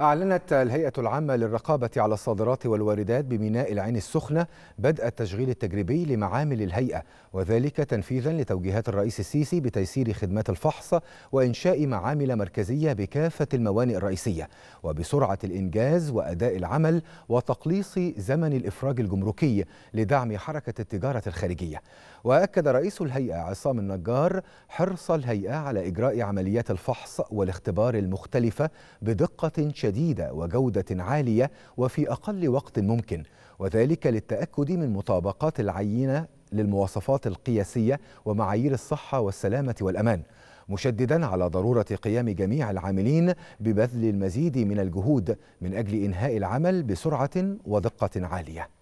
أعلنت الهيئة العامة للرقابة على الصادرات والواردات بميناء العين السخنة بدء التشغيل التجريبي لمعامل الهيئة وذلك تنفيذا لتوجيهات الرئيس السيسي بتيسير خدمات الفحص وإنشاء معامل مركزية بكافة الموانئ الرئيسية وبسرعة الإنجاز وأداء العمل وتقليص زمن الإفراج الجمركي لدعم حركة التجارة الخارجية وأكد رئيس الهيئة عصام النجار حرص الهيئة على إجراء عمليات الفحص والاختبار المختلفة بدقة شديدة شديدة وجودة عالية وفي أقل وقت ممكن وذلك للتأكد من مطابقات العينة للمواصفات القياسية ومعايير الصحة والسلامة والأمان مشددا على ضرورة قيام جميع العاملين ببذل المزيد من الجهود من أجل إنهاء العمل بسرعة ودقة عالية